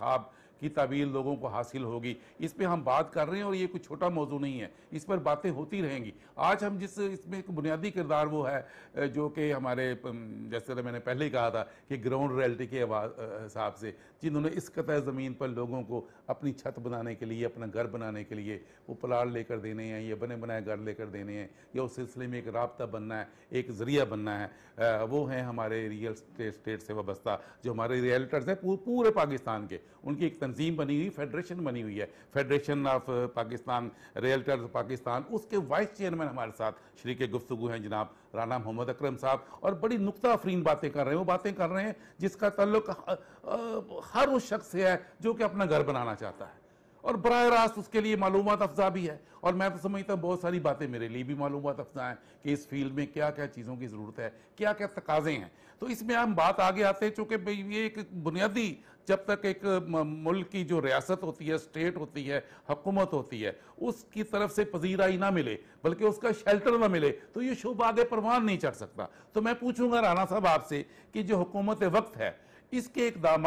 ख्वाब की तवील लोगों को हासिल होगी इस पर हम बात कर रहे हैं और ये कोई छोटा मौजू नहीं है इस पर बातें होती रहेंगी आज हम जिस इसमें एक बुनियादी किरदार वो है जो कि हमारे जैसे मैंने पहले ही कहा था कि ग्राउंड रियलिटी के हिसाब से जिन्होंने इस कतः ज़मीन पर लोगों को अपनी छत बनाने के लिए अपना घर बनाने के लिए वो प्लाट लेकर देने हैं या बने बनाए घर लेकर देने हैं या उस सिलसिले में एक रबता बनना है एक ज़रिया बनना है वो हैं हमारे रियल स्टेट से वस्ता जो हमारे रियल्टर्स हैं पूर, पूरे पाकिस्तान के उनकी एक तंजीम बनी हुई फेडरेशन बनी हुई है federation of Pakistan realtors Pakistan उसके वाइस चेयरमैन हमारे साथ श्री के गुफ्तु हैं जनाब राना मोहम्मद अकरम साहब और बड़ी नुकता अफरीन बातें कर रहे हैं वो बातें कर रहे हैं जिसका तल्लुक हर उस शख्स से है जो कि अपना घर बनाना चाहता है और बर रास्त उसके लिए मालूम अफजा भी है और मैं तो समझता हूँ बहुत सारी बातें मेरे लिए भी मालूम अफजा हैं कि इस फील्ड में क्या क्या चीज़ों की ज़रूरत है क्या क्या तकाजे हैं तो इसमें हम बात आगे आते हैं चूँकि ये एक बुनियादी जब तक एक मुल्क की जो रियासत होती है स्टेट होती है हकूमत होती है उसकी तरफ से पजीराई ना मिले बल्कि उसका शेल्टर ना मिले तो ये शुभ आगे परवान नहीं चढ़ सकता तो मैं पूछूँगा राना साहब आपसे कि जो हुकूमत वक्त है इसके इकदाम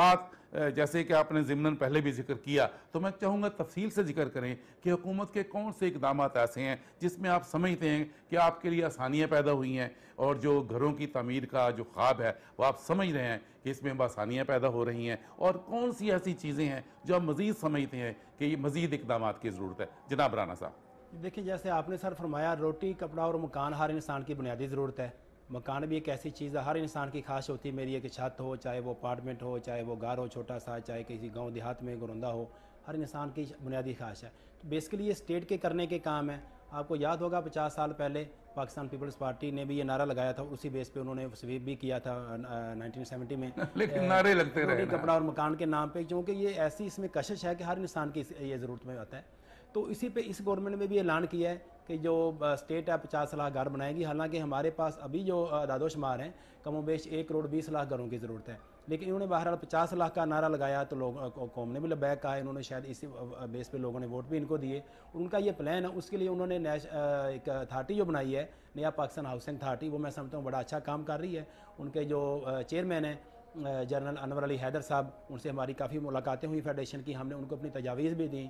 जैसे कि आपने ज़मनन पहले भी जिक्र किया तो मैं चाहूँगा तफसील से जिक्र करें कि हुकूमत के कौन से इकदाम ऐसे हैं जिसमें आप समझते हैं कि आपके लिए आसानियाँ पैदा हुई हैं और जो घरों की तमीर का जो ख्वाब है वह आप समझ रहे हैं कि इसमें आसानियाँ पैदा हो रही हैं और कौन सी ऐसी चीज़ें हैं जो आप मज़ीद समझते हैं कि ये मज़ीद इकदाम की ज़रूरत है जनाब राना साहब देखिए जैसे आपने सर फरमाया रोटी कपड़ा और मकान हर इंसान की बुनियादी ज़रूरत है मकान भी एक ऐसी चीज़ है हर इंसान की खास होती है मेरी एक छत हो चाहे वो अपार्टमेंट हो चाहे वो घर हो छोटा सा चाहे किसी गांव देहात में गुरुंदा हो हर इंसान की बुनियादी खास है तो बेसिकली ये स्टेट के करने के काम है आपको याद होगा पचास साल पहले पाकिस्तान पीपल्स पार्टी ने भी ये नारा लगाया था उसी बेस पे उन्होंने स्वीप भी किया था नाइनटीन में लेकिन नारे लगते रहे कपड़ा और मकान के नाम पर क्योंकि ये ऐसी इसमें कशिश है कि हर इंसान की ये ज़रूरत में आता है तो इसी पे इस गवर्नमेंट में भी ऐलान किया है कि जो स्टेट है पचास लाख घर बनाएगी हालांकि हमारे पास अभी जो दादोशुमार हैं कमो बेश एक करोड़ बीस लाख घरों की ज़रूरत है लेकिन इन्होंने बहरहाल पचास लाख का नारा लगाया तो लोग कौम ने भी लबैक कहा इन्होंने शायद इसी बेस पे लोगों ने वोट भी इनको दिए उनका ये प्लान है उसके लिए उन्होंने नेश एक अथार्टी जो बनाई है नया पाकिस्तान हाउसिंग अथार्टी वो मैं समझता हूँ बड़ा अच्छा काम कर रही है उनके जो चेयरमैन हैं जनरल अनवर अली हैदर साहब उनसे हमारी काफ़ी मुलाकातें हुई फेडरेशन की हमने उनको अपनी तजावीज़ भी दी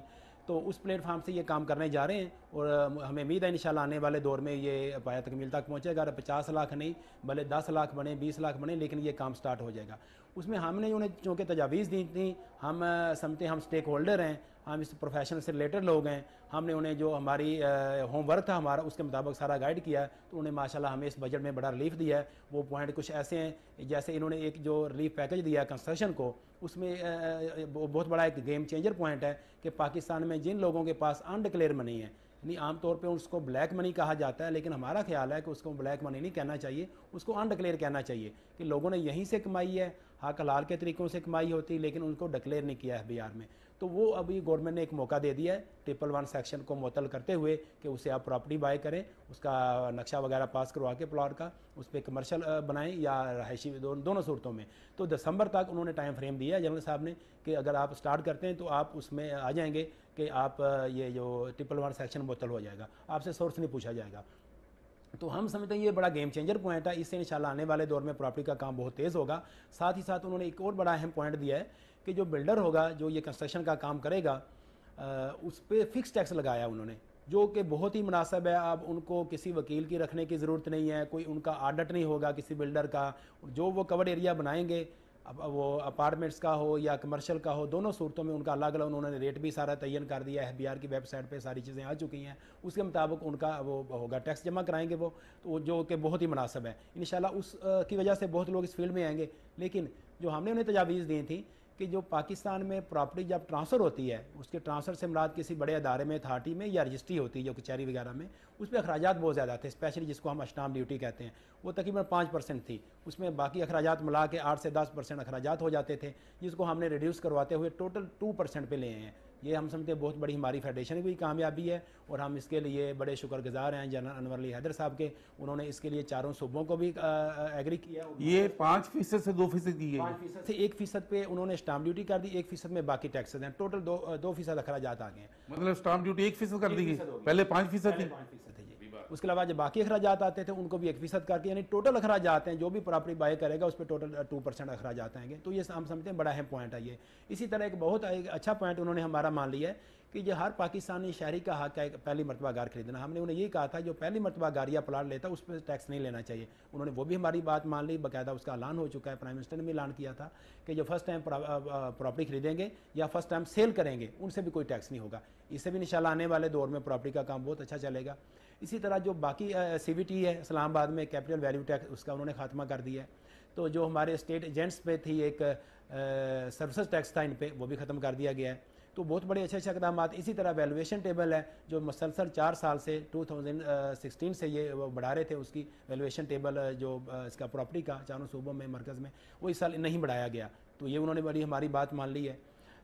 तो उस प्लेटफार्म से ये काम करने जा रहे हैं और हमें उम्मीद है इन आने वाले दौर में ये पाया तकमील तक पहुँचेगा अगर पचास लाख नहीं भले दस लाख बने बीस लाख बने लेकिन ये काम स्टार्ट हो जाएगा उसमें हमने उन्हें चूँकि तजावीज़ दी थी हम समझते हम स्टेक होल्डर हैं हम इस प्रोफेशन से रिलेटेड लोग हैं हमने उन्हें जो हमारी होमवर्क था हमारा उसके मुताबिक सारा गाइड किया तो उन्हें माशाल्लाह हमें इस बजट में बड़ा रिलीफ दिया है वो पॉइंट कुछ ऐसे हैं जैसे इन्होंने एक जो रिलीफ पैकेज दिया कंस्ट्रक्शन को उसमें बहुत बड़ा एक गेम चेंजर पॉइंट है कि पाकिस्तान में जिन लोगों के पास अनडिक्लेयर मनी है यानी आमतौर पर उसको ब्लैक मनी कहा जाता है लेकिन हमारा ख्याल है कि उसको ब्लैक मनी नहीं कहना चाहिए उसको अनडिक्लेयर कहना चाहिए कि लोगों ने यहीं से कमाई है हाक लाल के तरीक़ों से कमाई होती लेकिन उनको डिक्लेयर नहीं किया है बिहार में तो वो अभी गवर्नमेंट ने एक मौका दे दिया है ट्रिपल वन सेक्शन को मुतल करते हुए कि उसे आप प्रॉपर्टी बाय करें उसका नक्शा वगैरह पास करवा के प्लाट का उस पर कमर्शल बनाएं या रहायशी दो, दोनों सूरतों में तो दिसंबर तक उन्होंने टाइम फ्रेम दिया जनरल साहब ने कि अगर आप स्टार्ट करते हैं तो आप उसमें आ जाएंगे कि आप ये जो ट्रिपल वन सेक्शन मुतल हो जाएगा आपसे सोर्स नहीं पूछा जाएगा तो हम समझते हैं ये बड़ा गेम चेंजर पॉइंट है इससे इंशाल्लाह आने वाले दौर में प्रॉपर्टी का काम बहुत तेज़ होगा साथ ही साथ उन्होंने एक और बड़ा अहम पॉइंट दिया है कि जो बिल्डर होगा जो ये कंस्ट्रक्शन का काम करेगा आ, उस पर फिक्स टैक्स लगाया उन्होंने जो कि बहुत ही मुनासब है अब उनको किसी वकील की रखने की ज़रूरत नहीं है कोई उनका आडट नहीं होगा किसी बिल्डर का जो वो कवर एरिया बनाएंगे अब वो अपार्टमेंट्स का हो या कमर्शियल का हो दोनों सूरतों में उनका अलग अलग उन्होंने रेट भी सारा तयन कर दिया है बी की वेबसाइट पे सारी चीज़ें आ चुकी हैं उसके मुताबिक उनका वो होगा टैक्स जमा कराएंगे वो तो जो कि बहुत ही मुनासब है इन उस की वजह से बहुत लोग इस फील्ड में आएंगे लेकिन जो हमने उन्हें तजावीज़ दी थी कि जो पाकिस्तान में प्रॉपर्टी जब ट्रांसफ़र होती है उसके ट्रांसफ़र से मराद किसी बड़े अदारे में अथार्टी में या रजिस्ट्री होती है जो कचहरी वगैरह में उसमें अखराज बहुत ज़्यादा थे स्पेशली जिसको हम अष्टाम ड्यूटी कहते हैं वो तकरीबन पाँच परसेंट थी उसमें बाकी अखराज मिला के आठ से दस परसेंट अखराज हो जाते थे जिसको हमने रिड्यूस करवाते हुए टोटल टू परसेंट पर ले हैं ये हम समझते हैं बहुत बड़ी हमारी फेडरेशन की कामयाबी है और हम इसके लिए बड़े शुक्रगुजार हैं जनरल अनवर अली हैदर साहब के उन्होंने इसके लिए चारों सूबों को भी एग्री किया ये पाँच फीसद से दो फीसद दी है फीसद से एक फीसद पे उन्होंने स्टाम्प ड्यूटी कर दी एक फीसद में बाकी टैक्सेस हैं टोटल दो दो फीसद अखराज आ गए मतलब स्टाम्प ड्यूटी एक फीसद कर दी गई पहले पाँच फीसद उसके अलावा जो बाकी अखराज आते थे उनको भी एक फीसद करके यानी टोटल अखराज आते हैं जो भी प्रॉपर्टी बाय करेगा उस पर टोटल टू परसेंट अखराज आएंगे तो ये हम समझते हैं बड़ा अहम पॉइंट है ये इसी तरह एक बहुत अच्छा पॉइंट उन्होंने हमारा मान लिया है कि जो हर पाकिस्तानी शहरी का हक है पहली मरतबा गार खरीदना हमने उन्हें यही कहा था जो पहली मरतबा गार या प्लाट लेता उस पर टैक्स नहीं लेना चाहिए उन्होंने वो भी हमारी बात मान ली बाकायदा उसका ऐलान हो चुका है प्राइम मिनिस्टर ने भी ऐलान किया था कि जो फर्स्ट टाइम प्रॉपर्टी खरीदेंगे या फर्स्ट टाइम सेल करेंगे उनसे भी कोई टैक्स नहीं होगा इससे भी निशाला आने वाले दौर में प्रॉपर्टी का काम बहुत अच्छा चलेगा इसी तरह जो बाकी टी है इस्लामाबाद में कैपिटल वैल्यू टैक्स उसका उन्होंने खात्मा कर दिया है तो जो हमारे स्टेट एजेंट्स पे थी एक सर्विस टैक्स था इन पर वो भी ख़त्म कर दिया गया है तो बहुत बड़े अच्छे अच्छे इकदाम इसी तरह वैलुएशन टेबल है जो मसलसल चार साल से 2016 से ये बढ़ा रहे थे उसकी वैलुएशन टेबल जो इसका प्रॉपर्टी का चारों सूबों में मरकज़ में वो इस साल नहीं बढ़ाया गया तो ये उन्होंने बड़ी हमारी बात मान ली है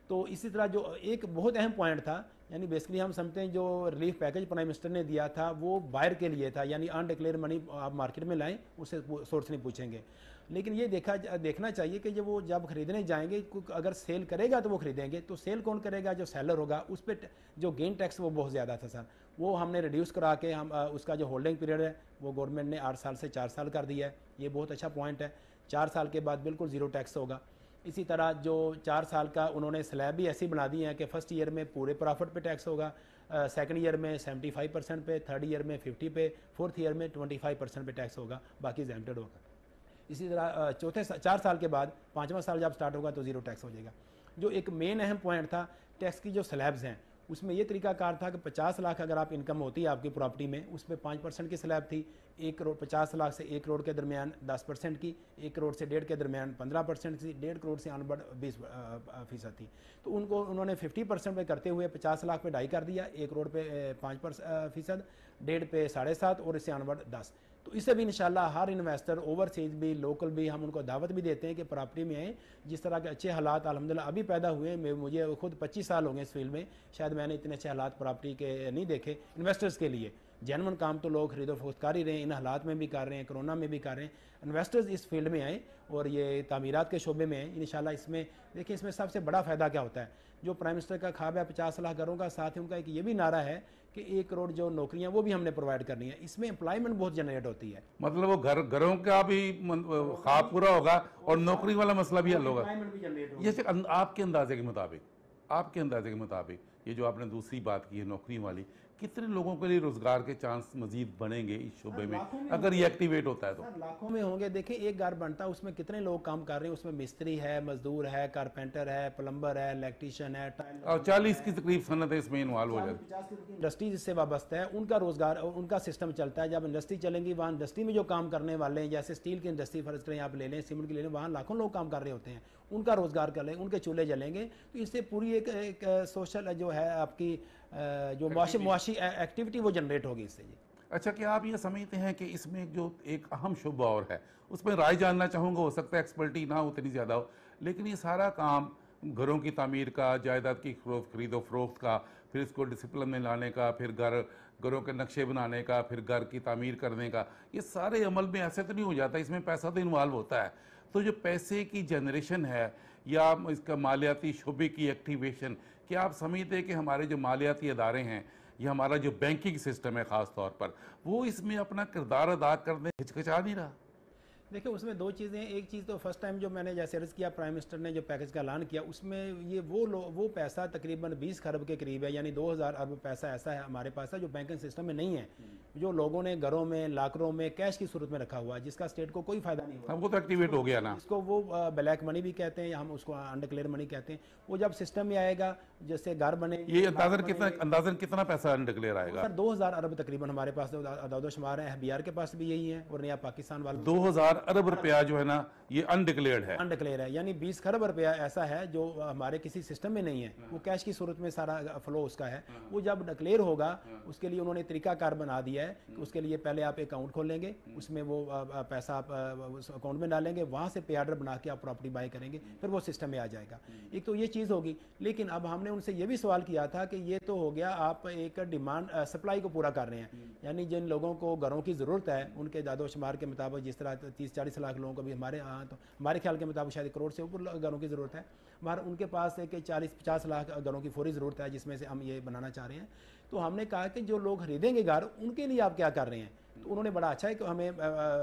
तो इसी तरह जो एक बहुत अहम पॉइंट था यानी बेसिकली हम समझते हैं जो रिलीफ पैकेज प्राइम मिनिस्टर ने दिया था वो बायर के लिए था यानी अनडिक्लेयर मनी आप मार्केट में लाएं उससे सोर्स नहीं पूछेंगे लेकिन ये देखा देखना चाहिए कि जब वो जब खरीदने जाएंगे अगर सेल करेगा तो वो खरीदेंगे तो सेल कौन करेगा जो सेलर होगा उस पर जो गेन टैक्स वो बहुत ज़्यादा था सर वो हमने रिड्यूस करा के हम उसका जो होल्डिंग पीरियड है वो गवर्नमेंट ने आठ साल से चार साल कर दिया है ये बहुत अच्छा पॉइंट है चार साल के बाद बिल्कुल ज़ीरो टैक्स होगा इसी तरह जो चार साल का उन्होंने स्लैब भी ऐसी बना दी है कि फ़र्स्ट ईयर में पूरे प्रॉफिट पे टैक्स होगा सेकंड ईयर में 75 परसेंट पे थर्ड ईयर में 50 पे फोर्थ ईयर में 25 परसेंट पे टैक्स होगा बाकी जैमटेड होगा इसी तरह चौथे सा, चार साल के बाद पाँचवा साल जब स्टार्ट होगा तो ज़ीरो टैक्स हो जाएगा जो एक मेन अहम पॉइंट था टैक्स की जो स्लैब्स हैं उसमें तरीका तरीकाकार था कि 50 लाख अगर आप इनकम होती है आपकी प्रॉपर्टी में उसमें पाँच परसेंट की स्लैब थी एक करोड़ पचास लाख से एक करोड़ के दरमियान दस परसेंट की एक करोड़ से डेढ़ के दरमियान पंद्रह परसेंट की डेढ़ करोड़ से अनबढ़ बीस फीसद थी तो उनको उन्होंने फिफ्टी परसेंट पर करते हुए पचास लाख पे ढाई कर दिया एक करोड़ पे पाँच फीसद डेढ़ पे साढ़े सात और इससे अनबढ़ दस तो इसे भी इंशाल्लाह हर इन्वेस्टर ओवरसीज भी लोकल भी हम उनको दावत भी देते हैं कि प्रॉपर्टी में आए जिस तरह के अच्छे हालात अलहमदिल्ला अभी पैदा हुए हैं मुझे खुद 25 साल हो गए इस फील्ड में शायद मैंने इतने अच्छे हालात प्रॉपर्टी के नहीं देखे इन्वेस्टर्स के लिए जैनवन काम तो लोग खरीदो फरोख्त कर ही रहे हैं इन हालात में भी कर रहे हैं कोरोना में भी कर रहे हैं इन्वेस्टर्स इस फील्ड में आए और ये तमीरत के शोबे में आए इन इसमें देखिए इसमें सबसे बड़ा फ़ायदा क्या होता है जो प्राइम मिनिस्टर का खाब है पचास लाख घरों का साथ ही उनका एक ये भी नारा है कि एक करोड़ जो नौकरियां वो भी हमने प्रोवाइड करनी है इसमें एम्प्लॉयमेंट बहुत जनरेट होती है मतलब वो घर घरों का भी खाब पूरा होगा और हाँ। नौकरी वाला मसला भी हल होगा जैसे अं, आपके अंदाजे के मुताबिक आपके अंदाजे के मुताबिक ये जो आपने दूसरी बात की है नौकरी वाली कितने लोगों के लिए रोजगार के चांस मजीद बनेंगे इस शोबे में, में अगर ये एक्टिवेट होता है तो लाखों में होंगे देखिए एक घर बनता है उसमें कितने लोग काम कर रहे हैं उसमें मिस्त्री है मजदूर है कारपेंटर है प्लम्बर है इलेक्ट्रीशियन है और चालीस की तकरीब सनत है इसमें इन्वॉल्व हो जाती है इंडस्ट्री जिससे वाबस्त है उनका रोजगार उनका सिस्टम चलता है जब इंडस्ट्री चलेंगी वहाँ इंडस्ट्री में जो काम करने वाले हैं जैसे स्टील की इंडस्ट्री फर्ज करें आप ले लें सीमेंट की ले लें वहाँ लाखों लोग काम कर रहे होते हैं उनका रोज़गार कर लेंगे उनके चूल्हे जलेंगे तो इससे पूरी एक, एक, सोशल जो है आपकी जो मुआशी मुआशी एक्टिविटी वो जनरेट होगी इससे जी अच्छा क्या आप ये समझते हैं कि इसमें जो एक अहम शुभ और है उसमें राय जानना चाहूँगा हो सकता है एक्सपर्टी ना उतनी ज़्यादा हो लेकिन ये सारा काम घरों की तमीर का जायदाद की खरीदो फरोख्त का फिर इसको डिसिप्लिन में लाने का फिर घर घरों के नक्शे बनाने का फिर घर की तमीर करने का ये सारे अमल में ऐसे तो नहीं हो जाता इसमें पैसा तो इन्वॉल्व होता है तो जो पैसे की जनरेशन है या इसका मालियाती शोबे की एक्टिवेशन क्या आप समझते हैं कि हमारे जो मालियाती अदारे हैं या हमारा जो बैंकिंग सिस्टम है ख़ास तौर पर वो इसमें अपना किरदार अदा करने हिचकिचा नहीं रहा देखिए उसमें दो चीज़ें एक चीज़ तो फर्स्ट टाइम जो मैंने जैसे अर्ज़ किया प्राइम मिनिस्टर ने जो पैकेज का ऐलान किया उसमें ये वो लो वो पैसा तकरीबन 20 खरब के करीब है यानी 2000 अरब पैसा ऐसा है हमारे पास है जो बैंकिंग सिस्टम में नहीं है हम्म। जो लोगों ने घरों में लाकरों में कैश की सूरत में रखा हुआ है जिसका स्टेट को कोई फायदा नहीं हुआ हमको तो एक्टिवेट हो गया ना इसको वो ब्लैक मनी भी कहते हैं या हम उसको अंडर मनी कहते हैं वो जब सिस्टम में आएगा जैसे घर बने ये अंदाजन कितना अंदाजन कितना पैसा निकले आएगा सर 2000 अरब तकरीबन हमारे पास दादोशुमार है बिहार के पास भी यही है और नया पाकिस्तान वाले 2000 अरब रुपया जो है ना ये अनडिक्लेयर है अनडिक्लेयर है यानी 20 खरब रुपया ऐसा है जो हमारे किसी सिस्टम में नहीं है वो कैश की सूरत में सारा फ्लो उसका है वो जब डिक्लेयर होगा उसके लिए उन्होंने तरीकाकार बना दिया है कि उसके लिए पहले आप अकाउंट खोलेंगे उसमें वो पैसा आप अकाउंट में डालेंगे वहां से पे आर्डर बना के आप प्रॉपर्टी बाय करेंगे फिर वो सिस्टम में आ जाएगा एक तो ये चीज़ होगी लेकिन अब हमने हमने उनसे ये भी सवाल किया था कि ये तो हो गया आप एक डिमांड सप्लाई को पूरा कर रहे हैं हम्म। यानी जिन लोगों को घरों की ज़रूरत है उनके दादो शुमार के मुताबिक जिस तरह तीस चालीस लाख लोगों को भी हमारे यहाँ तो हमारे ख्याल के मुताबिक शायद करोड़ से ऊपर घरों की ज़रूरत है हमारे उनके पास एक चालीस पचास लाख घरों की फौरी ज़रूरत है जिसमें से हम ये बनाना चाह रहे हैं तो हमने कहा कि जो लोग खरीदेंगे घर उनके लिए आप क्या कर रहे हैं तो उन्होंने बड़ा अच्छा है कि हमें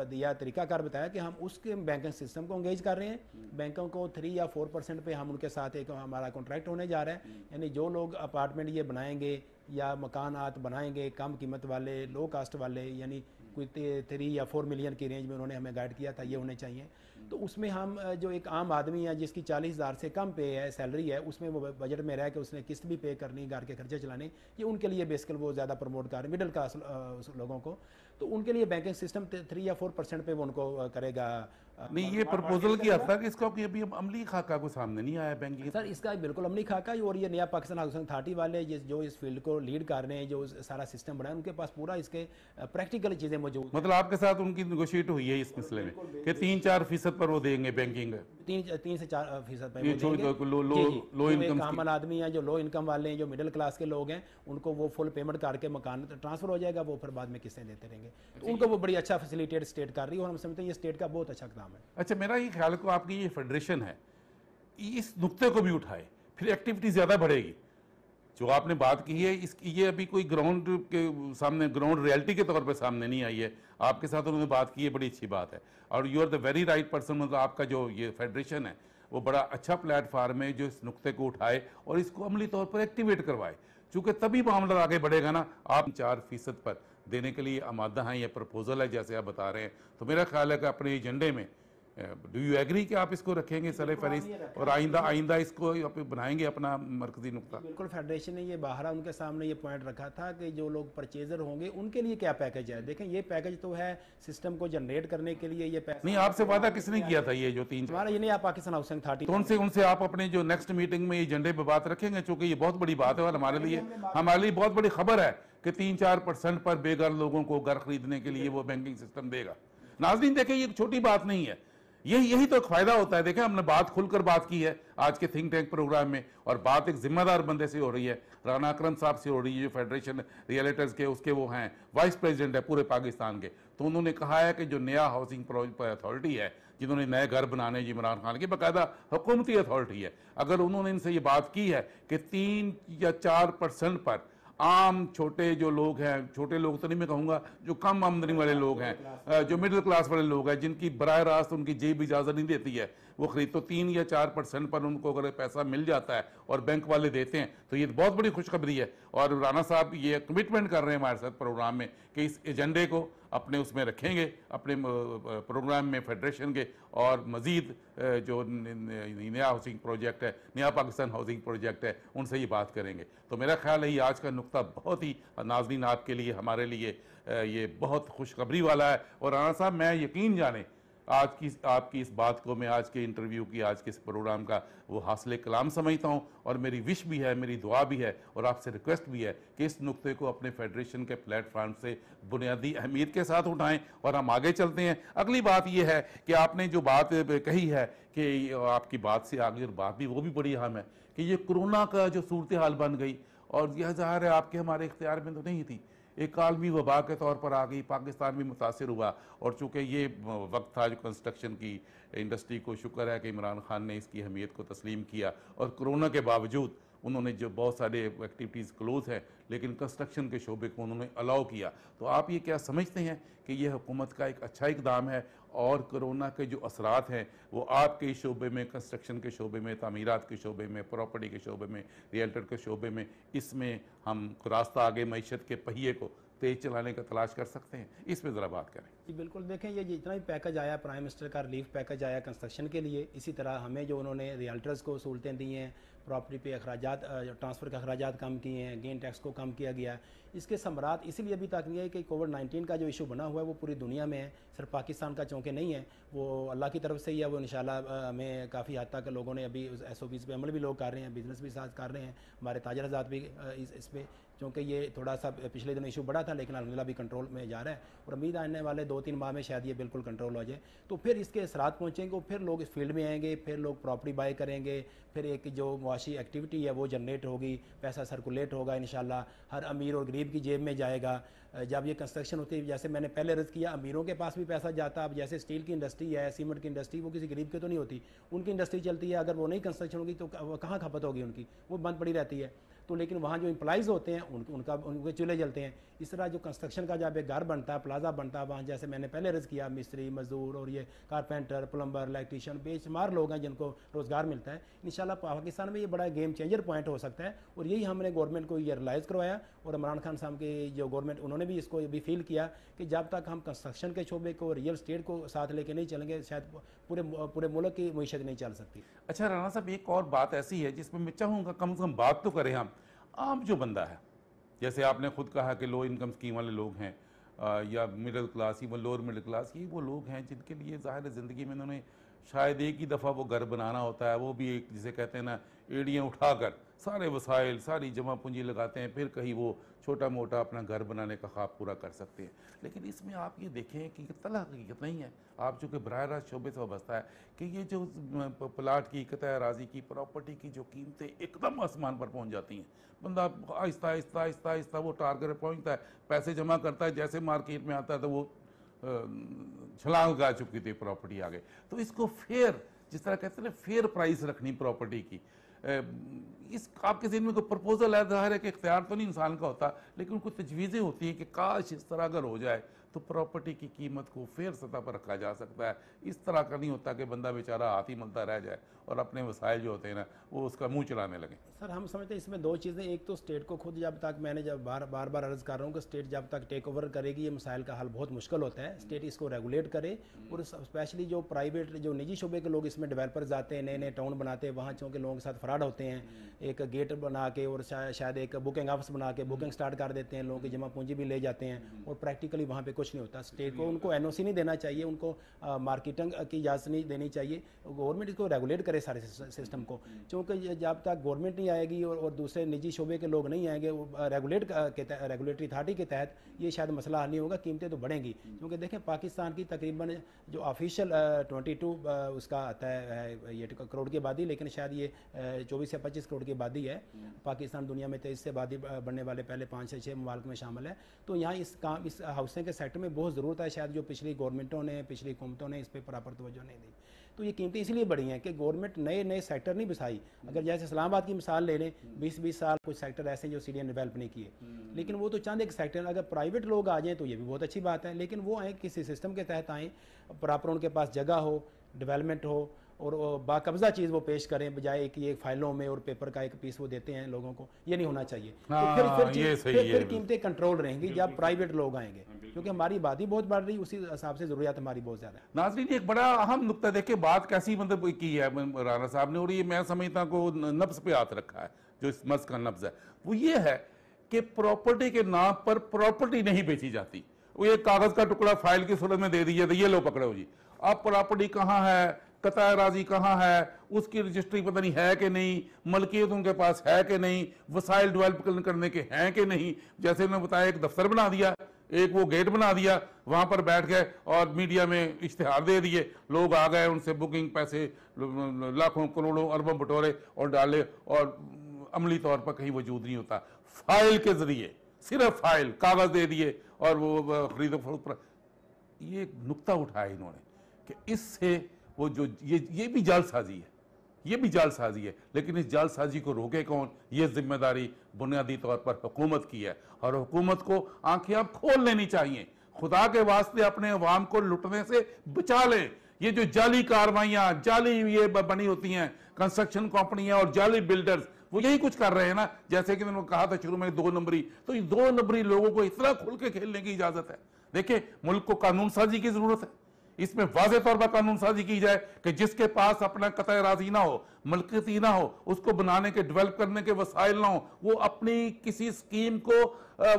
दिया तरीकाकार बताया कि हम उसके बैंकिंग सिस्टम को इंगेज कर रहे हैं बैंकों को थ्री या फोर परसेंट पर हम उनके साथ एक हमारा कॉन्ट्रैक्ट होने जा रहा है हम्म। यानी जो लोग अपार्टमेंट ये बनाएंगे या मकान आत बनाएंगे कम कीमत वाले लो कास्ट वाले यानी कोई थ्री या फोर मिलियन की रेंज में उन्होंने हमें गाइड किया था ये होने चाहिए हम्म। तो उसमें हम जो एक आम आदमी है जिसकी चालीस हज़ार से कम पे है सैलरी है उसमें वो बजट में रह के उसने किस्त भी पे करनी घर के खर्चे चलाने ये उनके लिए बेसिकल वो ज़्यादा प्रमोट कर रहे मिडिल क्लास लोगों को तो उनके लिए banking system three or four percent पे वो उनको करेगा नहीं ये प्रपोजल किया था कि इसका अभी अमली खाका को सामने नहीं आया बैंकिंग सर इसका बिल्कुल अमली खाका और ये नया पाकिस्तान हाउसिंग अथॉरिटी वाले ये जो इस फील्ड को लीड कर रहे हैं जो सारा सिस्टम बनाए उनके पास पूरा इसके प्रैक्टिकल चीज़ें मौजूद मतलब आपके साथ उनकी निगोशिएट हुई है इस मसले में कि तीन चार फीसद पर वो देंगे बैंकिंग तीन तीन से चार फीसद लो इनकम कामन आदमी है जो लो इनकम वाले हैं जो मिडिल क्लास के लोग हैं उनको वो फुल पेमेंट करके मकान ट्रांसफर हो जाएगा वो फिर बाद में किस्तें देते रहेंगे तो उनको वो बड़ी अच्छा फैसिलिटेट स्टेट कर रही है और हम समझते हैं ये स्टेट का बहुत अच्छा काम है अच्छा मेरा ये ख्याल को आपकी ये फेडरेशन है इस नुकते को भी उठाए फिर एक्टिविटी ज़्यादा बढ़ेगी जो आपने बात की है इसकी ये अभी कोई ग्राउंड के सामने ग्राउंड रियलिटी के तौर पे सामने नहीं आई है आपके साथ उन्होंने बात की है बड़ी अच्छी बात है और you are the very right person मतलब आपका जो ये फेडरेशन है वो बड़ा अच्छा प्लेटफार्म है जो इस नुक्ते को उठाए और इसको अमली तौर पर एक्टिवेट करवाए चूँकि तभी मामला आगे बढ़ेगा ना आप चार फीसद पर देने के लिए आमादा हैं या प्रपोजल है जैसे आप बता रहे हैं तो मेरा ख्याल है कि अपने एजेंडे में डू यू एग्री कि आप इसको रखेंगे सर फहरिस्त और आइंदा आइंदा इसको बनाएंगे अपना मरकजी नुकता बिल्कुल फेडरेशन ने ये बाहर उनके सामने ये पॉइंट रखा था कि जो लोग परचेजर होंगे उनके लिए क्या पैकेज है देखें ये पैकेज तो है सिस्टम को जनरेट करने के लिए ये पैसा नहीं आपसे वादा किसने किया था ये जो तीन हमारा ये नहीं आप पाकिस्तान हाउसिंग थर्टी तो उनसे उनसे आप अपने जो नेक्स्ट मीटिंग में ये झंडे पर बात रखेंगे चूंकि ये बहुत बड़ी बात है और हमारे लिए हमारे लिए बहुत बड़ी खबर है कि तीन चार परसेंट पर बेघर लोगों को घर खरीदने के लिए वो बैंकिंग सिस्टम देगा नाजरीन देखें ये छोटी बात नहीं है यही यही तो एक फायदा होता है देखे हमने बात खुलकर बात की है आज के थिंक टैंक प्रोग्राम में और बात एक जिम्मेदार बंदे से हो रही है राना अक्रम साहब से हो रही है जो फेडरेशन रियलेटर्स के उसके वो हैं वाइस प्रेसिडेंट है पूरे पाकिस्तान के तो उन्होंने कहा है कि जो नया हाउसिंग अथॉरिटी है जिन्होंने नए घर बनाने इमरान खान की बाकायदा हुकूमती अथॉरिटी है अगर उन्होंने इनसे ये बात की है कि तीन या चार परसेंट पर आम छोटे जो लोग हैं छोटे लोग तो नहीं मैं कहूँगा जो कम आमदनी वाले लोग हैं जो मिडिल क्लास वाले लोग हैं जिनकी बर रास्त उनकी जेब इजाज़त नहीं देती है वो खरीद तो तीन या चार परसेंट पर उनको अगर पैसा मिल जाता है और बैंक वाले देते हैं तो ये बहुत बड़ी खुशखबरी है और राना साहब ये कमिटमेंट कर रहे हैं हमारे साथ प्रोग्राम में कि इस एजेंडे को अपने उसमें रखेंगे अपने प्रोग्राम में फेडरेशन के और मज़ीद जो नया हाउसिंग प्रोजेक्ट है नया पाकिस्तान हाउसिंग प्रोजेक्ट है उनसे ये बात करेंगे तो मेरा ख्याल है ये आज का नुकता बहुत ही नाजरीन आपके लिए हमारे लिए ये बहुत खुशखबरी वाला है और राना साहब मैं यकीन जाने आज की आपकी इस बात को मैं आज के इंटरव्यू की आज के इस प्रोग्राम का वो हासिल कलाम समझता हूँ और मेरी विश भी है मेरी दुआ भी है और आपसे रिक्वेस्ट भी है कि इस नुक्ते को अपने फेडरेशन के प्लेटफार्म से बुनियादी अहमियत के साथ उठाएं और हम आगे चलते हैं अगली बात यह है कि आपने जो बात कही है कि आपकी बात से आगे और बात भी वो भी बड़ी अहम है कि ये कोरोना का जो सूरत हाल बन गई और यह जहर है आपके हमारे इख्तियार में तो नहीं थी एक आलमी वबा के तौर पर आ गई पाकिस्तान भी मुतासर हुआ और चूँकि ये वक्त था जो कंस्ट्रक्शन की इंडस्ट्री को शुक्र है कि इमरान खान ने इसकी अहमियत को तस्लीम किया और कोरोना के बावजूद उन्होंने जो बहुत सारे एक्टिविटीज़ क्लोज हैं लेकिन कंस्ट्रक्शन के शोबे को उन्होंने अलाउ किया तो आप ये क्या समझते हैं कि यह हुकूमत का एक अच्छा इकदाम है और कोरोना के जो असरात हैं वो आपके शोबे में कंस्ट्रक्शन के शोबे में तमीरत के शोबे में प्रॉपर्टी के शोबे में रियल्टर के शोबे में इसमें हम रास्ता आगे मीशत के पहिए को तेज चलाने का तलाश कर सकते हैं इस पर ज़रा बात करें जी बिल्कुल देखें ये जितना भी पैकेज आया प्राइम मिनिस्टर का रिलीफ पैकेज आया कंस्ट्रक्शन के लिए इसी तरह हमें जो उन्होंने रियल्टर्स को सहूलतें दी हैं प्रॉपर्टी पे अखराज ट्रांसफ़र के अखराज कम किए हैं गेन टैक्स को कम किया गया इसके समरात इसीलिए अभी तक नहीं है कि कोविड नाइन्टीन का जो इशू बना हुआ है वो पूरी दुनिया में है सिर्फ पाकिस्तान का चौंके नहीं है वो अल्लाह की तरफ से ही है वो इन हमें काफ़ी हद तक लोगों ने अभी एस ओ पीज़ पर अमल भी लोग कर रहे हैं बिज़नेस भी साथ कर रहे हैं हमारे ताजर हजार भी इस, इस पर क्योंकि ये थोड़ा सा पिछले दिनों इशू बढ़ा था लेकिन अलहमदिल्ला भी कंट्रोल में जा रहा है और उम्मीद आने वाले दो तीन माह में शायद ये बिल्कुल कंट्रोल हो जाए तो फिर इसके असरात पहुँचेंगे और फिर लोग इस फील्ड में आएंगे फिर लोग प्रॉपर्टी बाई करेंगे फिर एक जो मुआशी एक्टिविटी है वो जनरेट होगी पैसा सर्कुलेट होगा इन हर अमीर और गरीब की जेब में जाएगा जब ये कंस्ट्रक्शन होती है जैसे मैंने पहले रद्द किया अमीरों के पास भी पैसा जाता अब जैसे स्टील की इंडस्ट्री है सीमेंट की इंडस्ट्री वो किसी गरीब की तो नहीं होती उनकी इंडस्ट्री चलती है अगर वो नहीं कंस्ट्रक्शन होगी तो कहाँ खपत होगी उनकी वो बंद पड़ी रहती है तो लेकिन वहाँ जो इम्प्लाइज़ होते हैं उन, उनका उनके चूल्हे जलते हैं इस तरह जो कंस्ट्रक्शन का जब एक घर बनता है प्लाजा बनता है वहाँ जैसे मैंने पहले रज किया मिस्त्री मजदूर और ये कारपेंटर प्लम्बर इलेक्ट्रीशियन बेशुमार लोग हैं जिनको रोज़गार मिलता है इन पाकिस्तान में ये बड़ा गेम चेंजर पॉइंट हो सकता है और यही हमने गवर्नमेंट को ये रिलाइज़ करवाया और इमरान खान साहब के जो गवर्नमेंट उन्होंने भी इसको भी फील किया कि जब तक हम कंस्ट्रक्शन के शोबे को रियल स्टेट को साथ लेके नहीं चलेंगे शायद पूरे पूरे मुल्क की मीशत नहीं चल सकती अच्छा राना साहब एक और बात ऐसी है जिसमें मैं चाहूँगा कम से कम बात तो करें हम आम जो बंदा है जैसे आपने खुद कहा कि लो इनकम स्कीम वाले लोग हैं या मिडिल क्लास वो लोअर मिडिल क्लास ये वो लोग हैं जिनके लिए ज़ाहिर ज़िंदगी में इन्होंने शायद एक ही दफ़ा वो घर बनाना होता है वो भी एक जिसे कहते हैं ना एड़ियाँ उठा कर सारे वसाइल सारी जमा पूंजी लगाते हैं फिर कहीं वो छोटा मोटा अपना घर बनाने का ख्वाब पूरा कर सकते हैं लेकिन इसमें आप ये देखें कि तला हकीकत नहीं है आप चूँकि बरह रास्त शोबे से वस्ता है कि ये जो प्लाट की कतः राजी की प्रॉपर्टी की जो कीमतें एकदम आसमान पर पहुँच जाती हैं बंदा आहिस्ता आहिस्ता आहिस्ता आहिस्ता वो टारगेट पहुँचता है पैसे जमा करता है जैसे मार्केट में आता है तो वो छलांग गा चुकी थी प्रॉपर्टी आगे तो इसको फेयर जिस तरह कहते हैं ना फेयर प्राइस रखनी प्रॉपर्टी की इस आपके जहन में कोई प्रपोजल है जाहिर है कि इख्तियार तो नहीं इंसान का होता लेकिन कुछ तजवीज़ें होती हैं कि काश इस तरह अगर हो जाए तो प्रॉपर्टी की कीमत को फेयर सतह पर रखा जा सकता है इस तरह का नहीं होता कि बंदा बेचारा हाथ ही मलता रह जाए और अपने वसायल जो होते हैं ना वो उसका मुंह चलाने लगे सर हम समझते हैं इसमें दो चीज़ें एक तो स्टेट को खुद जब तक मैंने जब बार बार बार अर्ज़ कर रहा हूँ कि स्टेट जब तक टेक ओवर करेगी ये मसाइल का हल बहुत मुश्किल होता है स्टेट इसको रेगुलेट करे और स्पेशली जो प्राइवेट जो निजी शोबे के लोग इसमें डेवलपर्स आते हैं नए नए टाउन बनाते हैं वहाँ चूँकि लोगों के साथ फ्रॉड स्टार्ट होते हैं एक गेट बना के और शा, शायद एक बुकिंग ऑफिस बना के बुकिंग स्टार्ट कर देते हैं लोगों की जमा पूंजी भी ले जाते हैं और प्रैक्टिकली वहाँ पे कुछ नहीं होता स्टेट को उनको एनओसी नहीं देना चाहिए उनको मार्केटिंग की इजाज़त नहीं देनी चाहिए गवर्नमेंट इसको रेगुलेट करे सारे सिस्टम को क्योंकि जब तक गवर्नमेंट नहीं आएगी और, और दूसरे निजी शोबे के लोग नहीं आएंगे रेगुलेट के रेगुलेटरी अथॉरिटी के तहत ये शायद मसला हल नहीं होगा कीमतें तो बढ़ेंगी क्योंकि देखें पाकिस्तान की तकरीबन जो ऑफिशियल ट्वेंटी उसका आता है ये करोड़ की आबादी लेकिन शायद ये चौबीस से पच्चीस करोड़ की आबादी है हम्म। पाकिस्तान दुनिया में तेईस से आबादी बढ़ने वाले पहले पाँच से छः ममालक में शामिल है तो यहाँ इस काम इस हाउसिंग के सेक्टर में बहुत ज़रूरत है शायद जो पिछली गवर्नमेंटों ने पिछली हुकूमतों ने इस पर बराबर तोज्जो नहीं दी तो ये कीमतें इसलिए बढ़ी हैं कि गवर्नमेंट नए नए सेक्टर नहीं बिसाई हम्म। अगर जैसे इस्लामाबाद की मिसाल ले लें हम्म। बीस बीस साल कुछ सेक्टर ऐसे जो सीडियन डिवेल्प नहीं किए लेकिन वो तो चंद एक सेक्टर अगर प्राइवेट लोग आ जाएँ तो ये भी बहुत अच्छी बात है लेकिन वो आए किसी सिस्टम के तहत आएँ प्रॉपर उनके पास जगह हो डेवलपमेंट हो और बाकब्जा चीज़ वो पेश करें बजाय कि ये फाइलों में और पेपर का एक पीस वो देते हैं लोगों को ये नहीं होना चाहिए आ, तो हाँ, फिर फिर ये फिर, फिर कीमतें कंट्रोल रहेंगी जब प्राइवेट लोग आएंगे हाँ, क्योंकि हमारी बात ही बहुत बढ़ रही उसी हिसाब से ज़रूरियात हमारी बहुत ज़्यादा नाजरी नाजरीन एक बड़ा अहम नुकता देखे बात कैसी मतलब की है राना साहब ने और ये मैं समझता को नब्स पे हाथ रखा है जो इस मर्ज का नब्ज है वो ये है कि प्रॉपर्टी के नाम पर प्रॉपर्टी नहीं बेची जाती वो एक कागज़ का टुकड़ा फाइल की सूरत में दे दीजिए तो ये लोग पकड़े हो जी अब प्रॉपर्टी कहाँ है कता राजी कहाँ है उसकी रजिस्ट्री पता नहीं है कि नहीं मलकियत उनके पास है कि नहीं वसाइल डेवलप करने के हैं कि नहीं जैसे उन्होंने बताया एक दफ्तर बना दिया एक वो गेट बना दिया वहाँ पर बैठ गए और मीडिया में इश्तहार दे दिए लोग आ गए उनसे बुकिंग पैसे लाखों करोड़ों अरबों बटोरे और डाले और अमली तौर पर कहीं वजूद नहीं होता फाइल के ज़रिए सिर्फ फाइल कागज़ दे दिए और वो खरीदो फरोख पर ये नुकता उठाया इन्होंने कि इससे वो जो ये ये भी जालसाजी है ये भी जालसाजी है लेकिन इस जालसाजी को रोके कौन ये जिम्मेदारी बुनियादी तौर पर हुकूमत की है और हुकूमत को आंखें आप खोल लेनी चाहिए खुदा के वास्ते अपने अवाम को लुटने से बचा लें ये जो जाली कार्रवाइयाँ जाली ये बनी होती हैं कंस्ट्रक्शन कंपनियाँ और जाली बिल्डर्स वो यही कुछ कर रहे हैं ना जैसे कि मैंने कहा था शुरू में दो नंबरी तो ये दो नंबरी लोगों को इतना खुल के खेलने की इजाज़त है देखिए मुल्क को कानून साजी की ज़रूरत है इसमें वाज तौर पर कानून साजी की जाए कि जिसके पास अपना कत राजी ना हो मलकती ना हो उसको बनाने के डेवलप करने के वसाइल ना हो वो अपनी किसी स्कीम को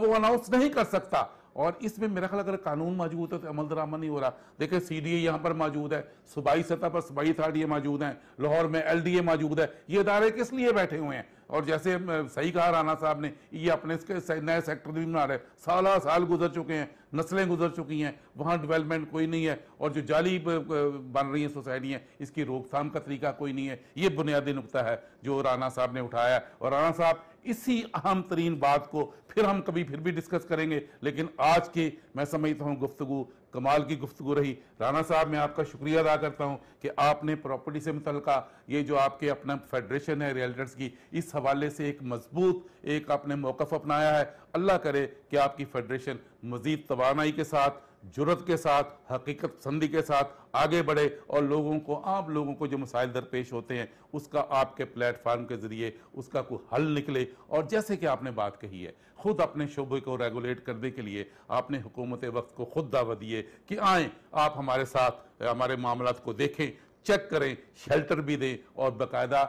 वो अनाउंस नहीं कर सकता और इसमें मेरा ख्याल अगर कानून मौजूद है तो अमल दरामद नहीं हो रहा देखिए सी डी ए यहाँ पर मौजूद है सूबाई सतह पर सूबाई अथॉरिटी मौजूद हैं लाहौर में एल डी ए मौजूद है ये इदारे किस लिए बैठे हुए हैं और जैसे सही कहा राना साहब ने ये अपने इसके नए सेक्टर भी बना रहे साल साल गुजर चुके हैं नस्लें गुजर चुकी हैं वहाँ डेवलपमेंट कोई नहीं है और जो जाली बन रही हैं सोसाइटियाँ इसकी रोकथाम का तरीका कोई नहीं है ये बुनियादी नुकता है जो राना साहब ने उठाया और राना साहब इसी अहम तरीन बात को फिर हम कभी फिर भी डिस्कस करेंगे लेकिन आज की मैं समझता हूँ गुफ्तु कमाल की गुफ्तु रही राना साहब मैं आपका शुक्रिया अदा करता हूँ कि आपने प्रॉपर्टी से मुतल ये जो आपके अपना फेडरेशन है रियल्टर्स की इस हवाले से एक मजबूत एक आपने मौकफ़ अपनाया है अल्लाह करे कि आपकी फेडरेशन मज़ीद तोानाई के साथ जरूरत के साथ हकीकत संधि के साथ आगे बढ़े और लोगों को आम लोगों को जो मसाइल दरपेश होते हैं उसका आपके प्लेटफार्म के ज़रिए उसका कोई हल निकले और जैसे कि आपने बात कही है ख़ुद अपने शोबे को रेगुलेट करने के लिए आपने हुकूमत वक्त को ख़ुद दावा दिए कि आए आप हमारे साथ हमारे मामला को देखें चेक करें शेल्टर भी दें और बाकायदा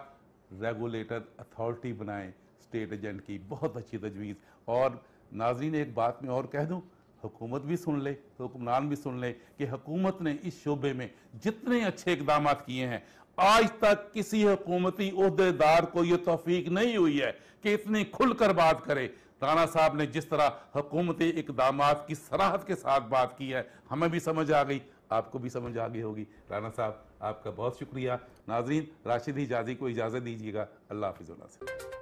रेगुलेटर अथॉरिटी बनाएं स्टेट एजेंट की बहुत अच्छी तजवीज़ और नाजरीन एक बात में और कह दूँ हुकूमत भी सुन ले तो हुक्मरान भी सुन ले कि हुकूमत ने इस शोबे में जितने अच्छे इकदाम किए हैं आज तक किसी हुकूमती अहदेदार को ये तोफीक नहीं हुई है कि इतनी खुलकर बात करे राना साहब ने जिस तरह हुकूमती इकदाम की सराहत के साथ बात की है हमें भी समझ आ गई आपको भी समझ आ गई होगी राना साहब आपका बहुत शुक्रिया नाजरीन राशिद ही जाजी को इजाज़त दीजिएगा अल्लाह हाफिज़